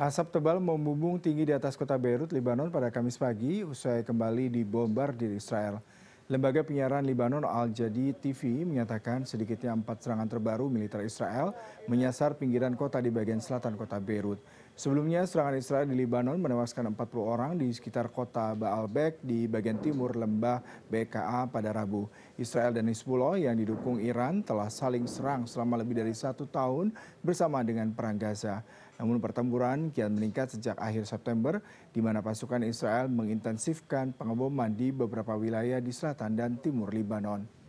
Asap tebal membumbung tinggi di atas kota Beirut, Lebanon pada Kamis pagi usai kembali dibombardir Israel. Lembaga penyiaran Lebanon Al-Jadi TV menyatakan sedikitnya empat serangan terbaru militer Israel menyasar pinggiran kota di bagian selatan kota Beirut. Sebelumnya, serangan Israel di Lebanon menewaskan 40 orang di sekitar kota Baalbek di bagian timur lembah BKA pada Rabu. Israel dan Hezbollah yang didukung Iran telah saling serang selama lebih dari satu tahun bersama dengan Perang Gaza. Namun pertempuran kian meningkat sejak akhir September, di mana pasukan Israel mengintensifkan pengeboman di beberapa wilayah di selatan dan timur Libanon.